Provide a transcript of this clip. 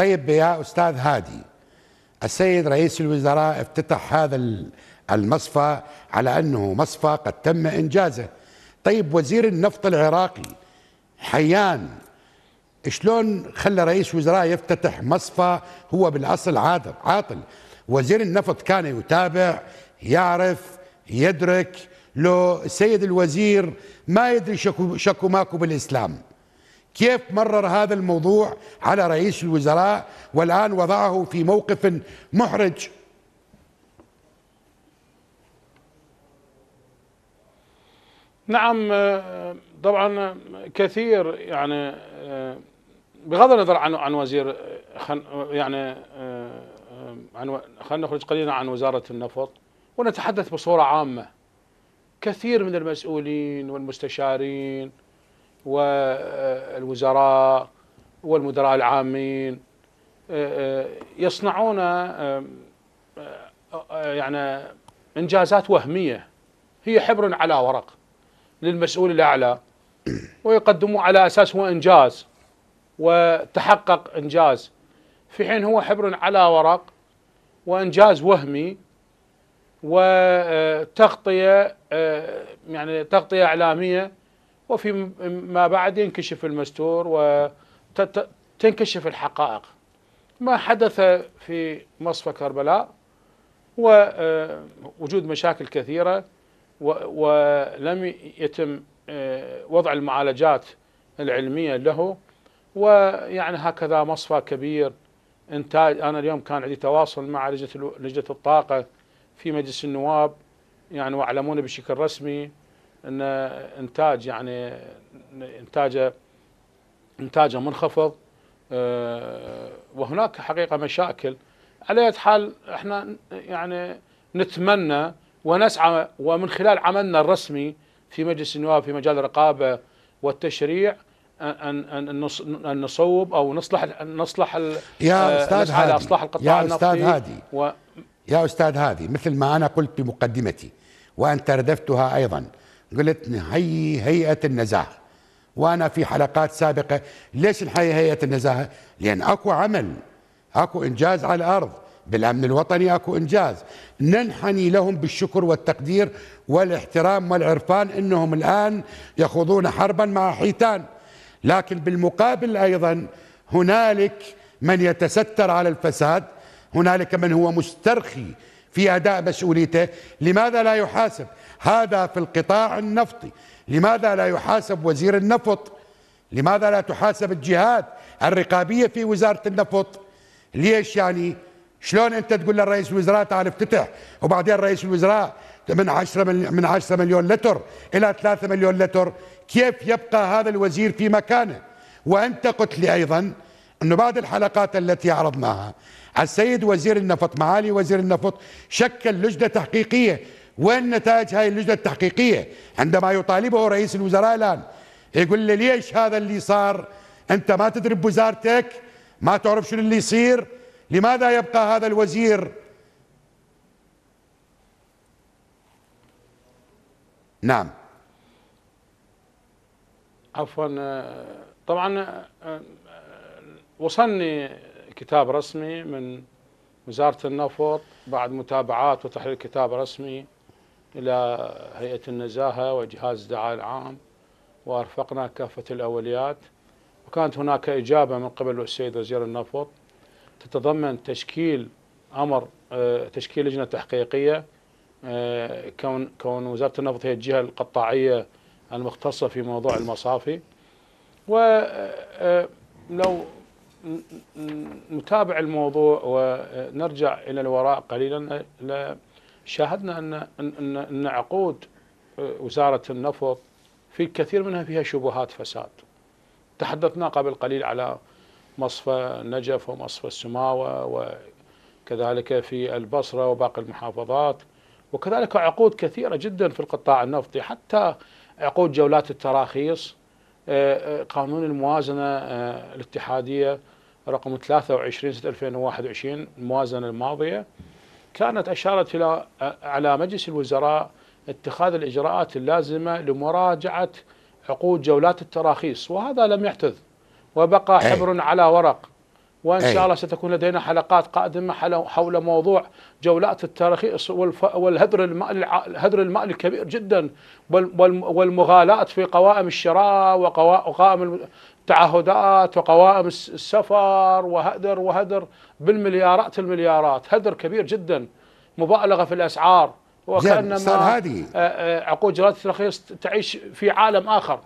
طيب يا أستاذ هادي السيد رئيس الوزراء افتتح هذا المصفى على أنه مصفى قد تم إنجازه طيب وزير النفط العراقي حيان شلون خلى رئيس وزراء يفتتح مصفى هو بالأصل عاطل عاطل وزير النفط كان يتابع يعرف يدرك لو السيد الوزير ما يدري شكو, شكو ماكو بالإسلام كيف مرر هذا الموضوع على رئيس الوزراء والآن وضعه في موقف محرج نعم آه، طبعا كثير يعني آه، بغض النظر عن عن وزير آه، يعني عن خلينا نخرج قليلا عن وزاره النفط ونتحدث بصوره عامه كثير من المسؤولين والمستشارين والوزراء والمدراء العامين آه، آه، يصنعون آه، يعني انجازات وهميه هي حبر على ورق للمسؤول الاعلى ويقدموا على اساس هو انجاز وتحقق انجاز في حين هو حبر على ورق وانجاز وهمي وتغطيه يعني تغطيه اعلاميه وفي ما بعد ينكشف المستور وتنكشف الحقائق ما حدث في مصفى كربلاء هو آه، وجود مشاكل كثيرة ولم يتم آه، وضع المعالجات العلمية له ويعني هكذا مصفى كبير انتاج انا اليوم كان عندي تواصل مع لجنه لجنه الطاقه في مجلس النواب يعني واعلمونا بشكل رسمي ان انتاج يعني انتاجه انتاجه منخفض آه، وهناك حقيقه مشاكل على اية حال احنا يعني نتمنى ونسعى ومن خلال عملنا الرسمي في مجلس النواب في مجال الرقابه والتشريع ان ان ان نصوب او نصلح نصلح يا آه، استاذ هادي اصلاح القطاع يا استاذ هادي و يا استاذ هادي مثل ما انا قلت بمقدمتي وانت ردفتها ايضا قلت نحيي هيئة النزاهة وأنا في حلقات سابقة ليش نحيي هيئة النزاهة لأن أكو عمل أكو إنجاز على الأرض بالأمن الوطني أكو إنجاز ننحني لهم بالشكر والتقدير والاحترام والعرفان أنهم الآن يخوضون حربا مع حيتان لكن بالمقابل أيضا هنالك من يتستر على الفساد هنالك من هو مسترخي في أداء مسؤوليته لماذا لا يحاسب هذا في القطاع النفطي لماذا لا يحاسب وزير النفط لماذا لا تحاسب الجهات الرقابية في وزارة النفط ليش يعني شلون انت تقول للرئيس الوزراء تعال افتتح وبعدين رئيس الوزراء من 10 من 10 مليون لتر الى 3 مليون لتر كيف يبقى هذا الوزير في مكانه وانت قلت لي ايضا انه بعد الحلقات التي عرضناها السيد وزير النفط معالي وزير النفط شكل لجنة تحقيقية وين نتائج هاي اللجنة التحقيقية عندما يطالبه رئيس الوزراء الآن يقول لي ليش هذا اللي صار أنت ما تدري بوزارتك ما تعرف شنو اللي يصير لماذا يبقى هذا الوزير نعم عفوا آه، طبعا آه، آه، وصلني كتاب رسمي من وزارة النفط بعد متابعات وتحرير كتاب رسمي إلى هيئة النزاهة وجهاز الدعاء العام وأرفقنا كافة الأوليات وكانت هناك إجابة من قبل السيد وزير النفط تتضمن تشكيل أمر آه، تشكيل لجنة تحقيقية آه، كون كون وزارة النفط هي الجهة القطاعية المختصة في موضوع المصافي ولو آه، نتابع الموضوع ونرجع الى الوراء قليلا شاهدنا ان ان ان عقود آه، وزاره النفط في الكثير منها فيها شبهات فساد. تحدثنا قبل قليل على مصفى نجف ومصفى السماوه وكذلك في البصره وباقي المحافظات وكذلك عقود كثيره جدا في القطاع النفطي حتى عقود جولات التراخيص آه، آه، قانون الموازنة آه، الاتحادية رقم 23 سنة 2021 الموازنة الماضية كانت أشارت إلى على مجلس الوزراء اتخاذ الإجراءات اللازمة لمراجعة عقود جولات التراخيص وهذا لم يحدث وبقى إيه. حبر على ورق وان شاء الله ستكون لدينا حلقات قادمه حول موضوع جولات التراخيص والهدر المال الهدر المالي الكبير جدا والمغالاة في قوائم الشراء وقوائم التعهدات وقوائم السفر وهدر وهدر بالمليارات المليارات هدر كبير جدا مبالغه في الاسعار وكانما آه، آه، عقود جولات التراخيص تعيش في عالم اخر